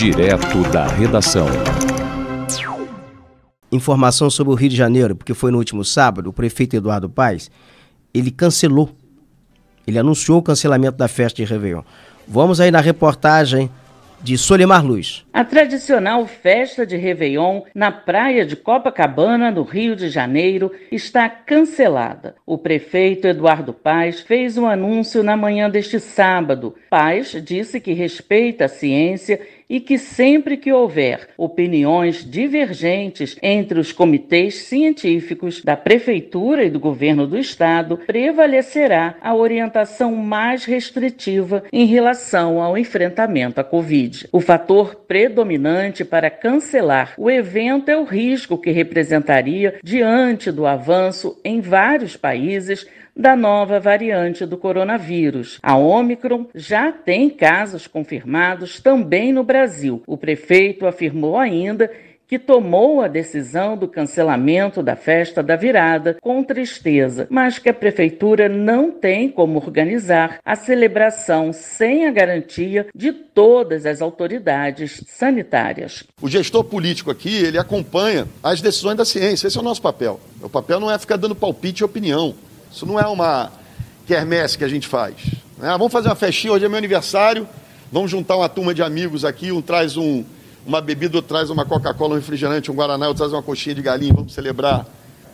Direto da redação. Informação sobre o Rio de Janeiro, porque foi no último sábado, o prefeito Eduardo Paes, ele cancelou. Ele anunciou o cancelamento da festa de Réveillon. Vamos aí na reportagem de Solimar Luz. A tradicional festa de Réveillon na praia de Copacabana, no Rio de Janeiro, está cancelada. O prefeito Eduardo Paes fez um anúncio na manhã deste sábado. Paes disse que respeita a ciência e que sempre que houver opiniões divergentes entre os comitês científicos da Prefeitura e do Governo do Estado, prevalecerá a orientação mais restritiva em relação ao enfrentamento à Covid. O fator predominante para cancelar o evento é o risco que representaria diante do avanço em vários países da nova variante do coronavírus. A Omicron já tem casos confirmados também no Brasil Brasil. O prefeito afirmou ainda que tomou a decisão do cancelamento da festa da virada com tristeza, mas que a prefeitura não tem como organizar a celebração sem a garantia de todas as autoridades sanitárias. O gestor político aqui, ele acompanha as decisões da ciência, esse é o nosso papel. O papel não é ficar dando palpite e opinião. Isso não é uma quermesse que a gente faz. Né? Ah, vamos fazer uma festinha, hoje é meu aniversário, Vamos juntar uma turma de amigos aqui, um traz um, uma bebida, outro traz uma Coca-Cola, um refrigerante, um Guaraná, outro traz uma coxinha de galinha, vamos celebrar.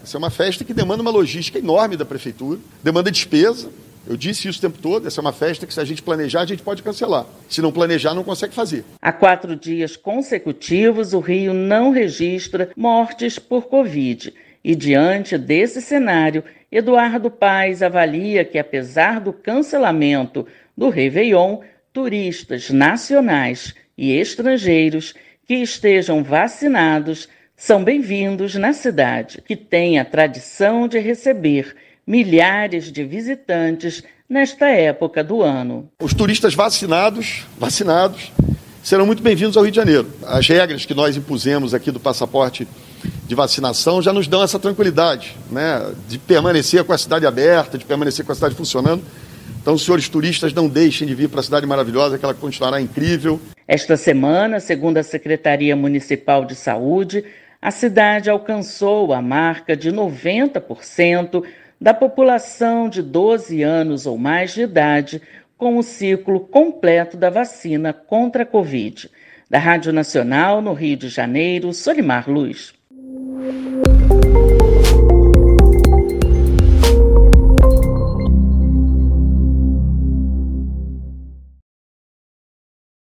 Essa é uma festa que demanda uma logística enorme da prefeitura, demanda despesa. Eu disse isso o tempo todo, essa é uma festa que se a gente planejar, a gente pode cancelar. Se não planejar, não consegue fazer. Há quatro dias consecutivos, o Rio não registra mortes por Covid. E diante desse cenário, Eduardo Paes avalia que, apesar do cancelamento do Réveillon, turistas nacionais e estrangeiros que estejam vacinados são bem-vindos na cidade, que tem a tradição de receber milhares de visitantes nesta época do ano. Os turistas vacinados, vacinados, serão muito bem-vindos ao Rio de Janeiro. As regras que nós impusemos aqui do passaporte de vacinação já nos dão essa tranquilidade, né, de permanecer com a cidade aberta, de permanecer com a cidade funcionando então, senhores turistas, não deixem de vir para a cidade maravilhosa, que ela continuará incrível. Esta semana, segundo a Secretaria Municipal de Saúde, a cidade alcançou a marca de 90% da população de 12 anos ou mais de idade com o ciclo completo da vacina contra a Covid. Da Rádio Nacional, no Rio de Janeiro, Solimar Luz.